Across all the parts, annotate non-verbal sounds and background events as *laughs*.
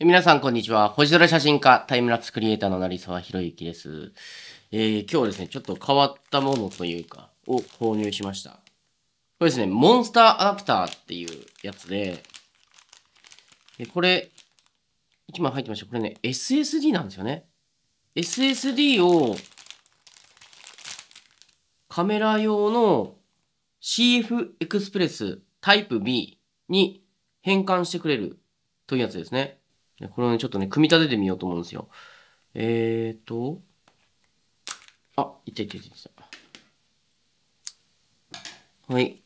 皆さん、こんにちは。星空写真家、タイムラプスクリエイターの成沢宏之です。えー、今日はですね、ちょっと変わったものというか、を購入しました。これですね、モンスターアダプターっていうやつで、でこれ、1枚入ってました。これね、SSD なんですよね。SSD を、カメラ用の CF エクスプレスタイプ B に変換してくれるというやつですね。これをね、ちょっとね、組み立ててみようと思うんですよ。えーと、あ、いったいったいった。はい。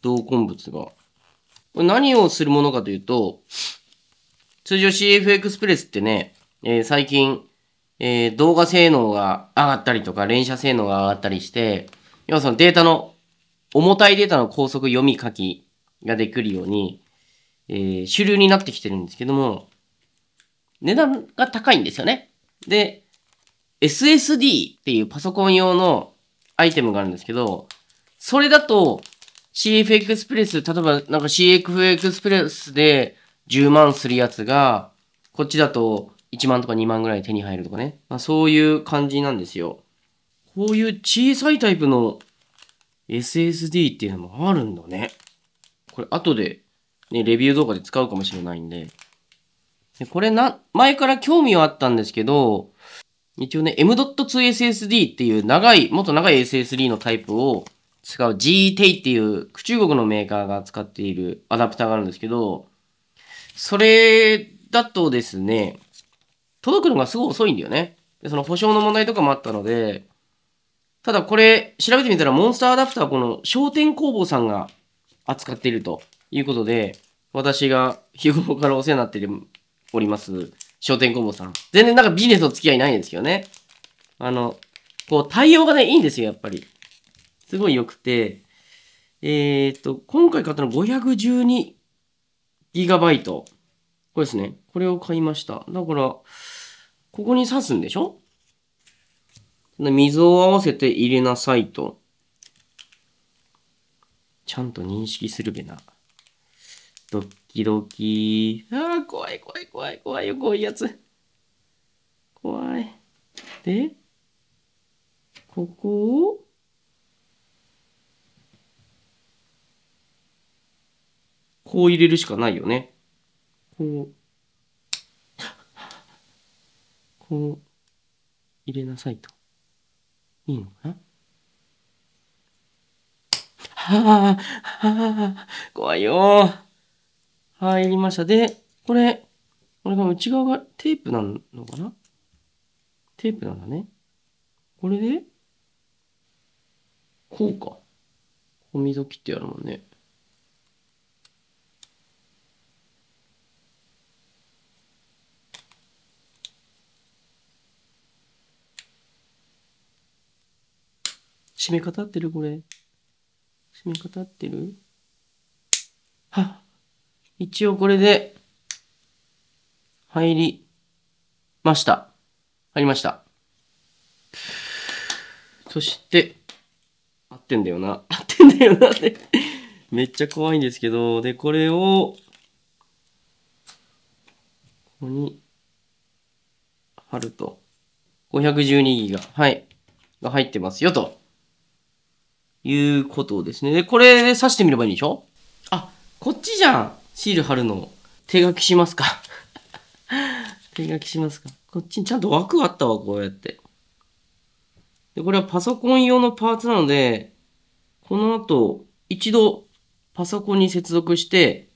同梱物が。これ何をするものかというと、通常 CF エクスプレスってね、えー、最近、えー、動画性能が上がったりとか、連写性能が上がったりして、要はそのデータの、重たいデータの高速読み書きができるように、えー、主流になってきてるんですけども、値段が高いんですよね。で、SSD っていうパソコン用のアイテムがあるんですけど、それだと CF エクスプレス、例えばなんか CF エクスプレスで10万するやつが、こっちだと1万とか2万ぐらい手に入るとかね。まあ、そういう感じなんですよ。こういう小さいタイプの SSD っていうのもあるんだね。これ後でね、レビュー動画で使うかもしれないんで。でこれな、前から興味はあったんですけど、一応ね、M.2SSD っていう長い、もっと長い SSD のタイプを使う GTay っていう中国のメーカーが使っているアダプターがあるんですけど、それだとですね、届くのがすごい遅いんだよね。でその保証の問題とかもあったので、ただこれ調べてみたらモンスターアダプターこの商店工房さんが扱っていると。いうことで、私が日頃からお世話になっております、商店工房さん。全然なんかビジネスの付き合いないんですけどね。あの、こう、対応がね、いいんですよ、やっぱり。すごい良くて。えー、っと、今回買ったの 512GB。これですね。これを買いました。だから、ここに刺すんでしょ水を合わせて入れなさいと。ちゃんと認識するべな。ドッキドキ。ああ、怖い怖い怖い怖いよ、こういうやつ。怖い。で、ここを、こう入れるしかないよね。こう。こう、入れなさいと。いいのかなはあ、はあ、怖いよ入りました。で、これ、これが内側がテープなのかなテープなんだね。これで、こうか。お溝切きってやるもんね。締め方ってるこれ。締め方ってるはっ。一応これで、入りました。入りました。そして、合ってんだよな。合ってんだよなってめっちゃ怖いんですけど、で、これを、ここに、貼ると、512ギガ、はい、が入ってますよ、ということですね。で、これ、刺してみればいいんでしょあ、こっちじゃん。シール貼るの、手書きしますか *laughs* 手書きしますかこっちにちゃんと枠あったわ、こうやって。で、これはパソコン用のパーツなので、この後、一度パソコンに接続して、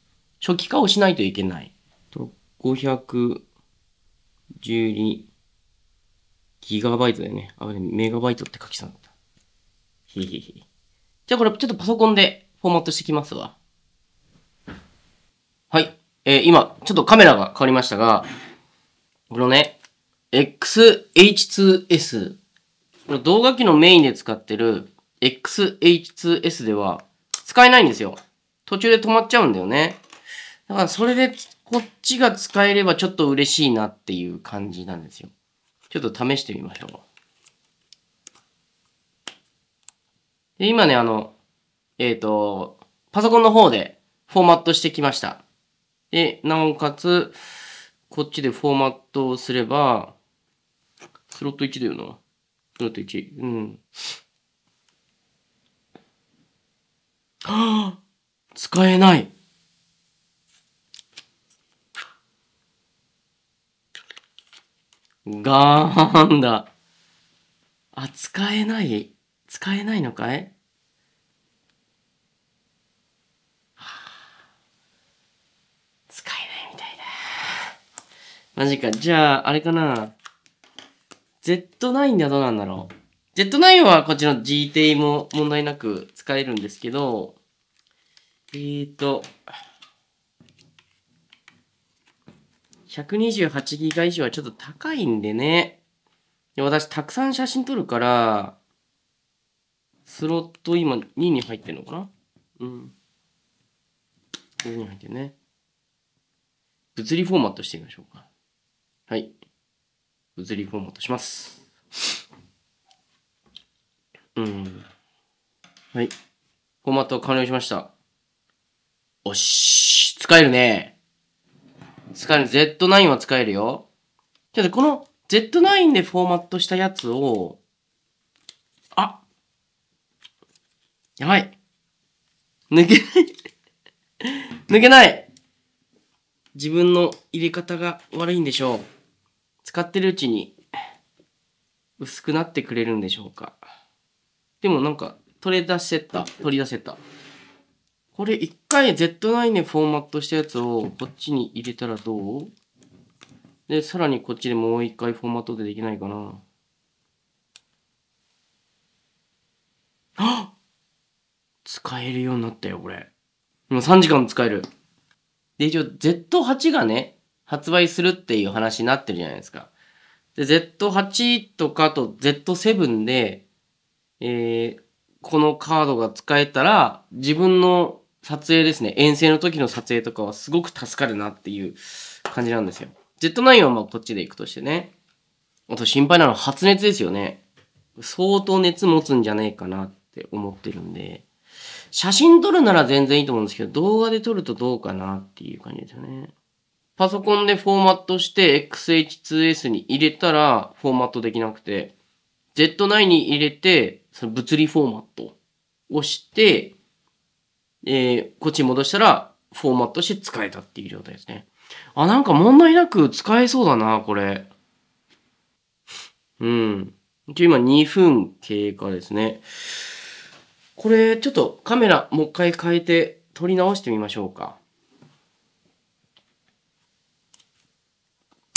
初期化をしないといけない。と、512ギガバイトだよね。あ、メガバイトって書きそうだった。ひひひ。じゃあこれちょっとパソコンでフォーマットしてきますわ。えー、今、ちょっとカメラが変わりましたが、このね、XH2S、動画機のメインで使ってる XH2S では使えないんですよ。途中で止まっちゃうんだよね。だからそれでこっちが使えればちょっと嬉しいなっていう感じなんですよ。ちょっと試してみましょう。で今ね、あの、えっ、ー、と、パソコンの方でフォーマットしてきました。で、なおかつ、こっちでフォーマットをすれば、スロット1だよな。スロット1。うん。は *gasps* あ使えない。ガーンだ。あ、使えない使えないのかいマジか。じゃあ、あれかな。Z9 はどうなんだろう。Z9 はこっちの g t も問題なく使えるんですけど、えーと、128ギガ以上はちょっと高いんでね。で私、たくさん写真撮るから、スロット今2に入ってるのかなうん。2に入ってるね。物理フォーマットしてみましょうか。はい。物理フォーマットします。うん。はい。フォーマット完了しました。おし、使えるね。使える。Z9 は使えるよ。ちょっとこの Z9 でフォーマットしたやつを、あやばい。抜けない *laughs* 抜けない自分の入れ方が悪いんでしょう。使ってるうちに薄くなってくれるんでしょうか。でもなんか取り出せた、取り出せた。これ一回 Z9 でフォーマットしたやつをこっちに入れたらどうで、さらにこっちでもう一回フォーマットでできないかな。あっ使えるようになったよ、これ。今3時間使える。で、一応 Z8 がね、発売するっていう話になってるじゃないですか。で、Z8 とかと Z7 で、えー、このカードが使えたら、自分の撮影ですね、遠征の時の撮影とかはすごく助かるなっていう感じなんですよ。Z9 はまあこっちで行くとしてね。あと心配なのは発熱ですよね。相当熱持つんじゃねえかなって思ってるんで、写真撮るなら全然いいと思うんですけど、動画で撮るとどうかなっていう感じですよね。パソコンでフォーマットして XH2S に入れたらフォーマットできなくて、Z9 に入れて、その物理フォーマットをして、えー、こっちに戻したらフォーマットして使えたっていう状態ですね。あ、なんか問題なく使えそうだな、これ。うん。今2分経過ですね。これ、ちょっとカメラもう一回変えて撮り直してみましょうか。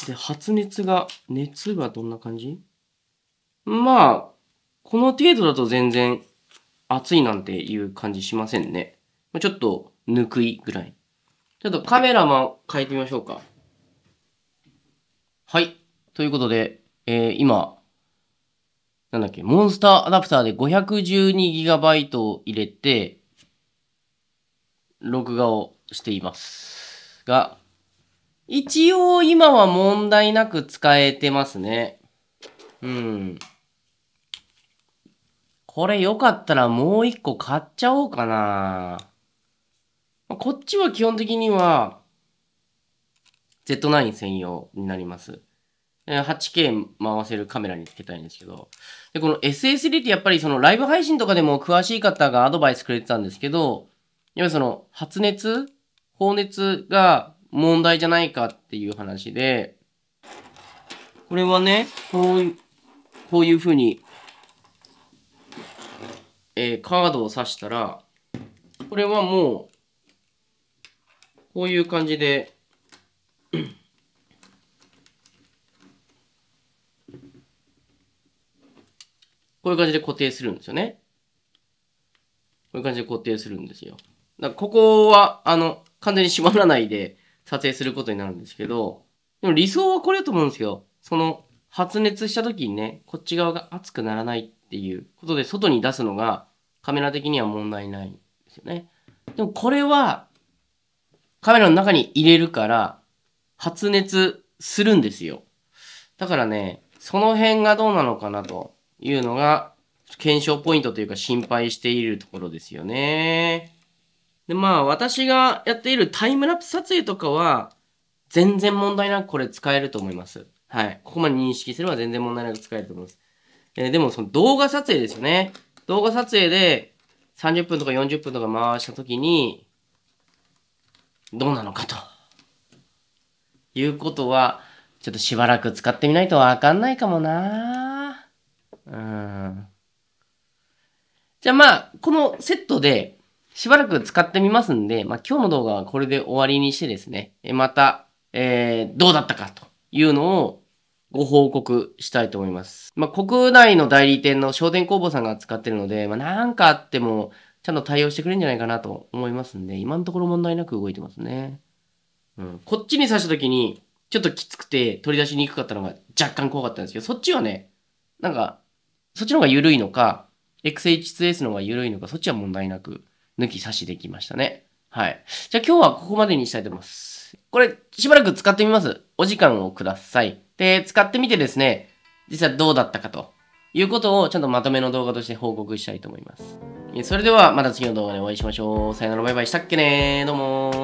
で、発熱が、熱はどんな感じまあ、この程度だと全然暑いなんていう感じしませんね。ちょっと、ぬくいぐらい。ちょっとカメラも変えてみましょうか。はい。ということで、えー、今、なんだっけ、モンスターアダプターで 512GB を入れて、録画をしています。が、一応今は問題なく使えてますね。うん。これよかったらもう一個買っちゃおうかな。こっちは基本的には Z9 専用になります。8K 回せるカメラにつけたいんですけど。で、この SSD ってやっぱりそのライブ配信とかでも詳しい方がアドバイスくれてたんですけど、やっぱりその発熱、放熱が問題じゃないかっていう話で、これはね、こう、こういうふうに、えー、カードを刺したら、これはもう、こういう感じで、こういう感じで固定するんですよね。こういう感じで固定するんですよ。だからここは、あの、完全に閉まらないで、撮影することになるんですけど、でも理想はこれだと思うんですよ。その、発熱した時にね、こっち側が熱くならないっていうことで外に出すのがカメラ的には問題ないんですよね。でもこれはカメラの中に入れるから発熱するんですよ。だからね、その辺がどうなのかなというのが検証ポイントというか心配しているところですよね。で、まあ、私がやっているタイムラプス撮影とかは、全然問題なくこれ使えると思います。はい。ここまで認識すれば全然問題なく使えると思います。えー、でも、その動画撮影ですよね。動画撮影で30分とか40分とか回したときに、どうなのかと。いうことは、ちょっとしばらく使ってみないとわかんないかもなうん。じゃあまあ、このセットで、しばらく使ってみますんで、まあ、今日の動画はこれで終わりにしてですね、また、えー、どうだったかというのをご報告したいと思います。まあ、国内の代理店の商店工房さんが使ってるので、まあ、なんかあっても、ちゃんと対応してくれるんじゃないかなと思いますんで、今のところ問題なく動いてますね。うん。こっちに刺した時に、ちょっときつくて取り出しにくかったのが若干怖かったんですけど、そっちはね、なんか、そっちの方が緩いのか、XH2S の方が緩いのか、そっちは問題なく抜き差しできましたね。はい。じゃあ今日はここまでにしたいと思います。これ、しばらく使ってみます。お時間をください。で、使ってみてですね、実はどうだったかということをちゃんとまとめの動画として報告したいと思います。それではまた次の動画でお会いしましょう。さよならバイバイしたっけねどうも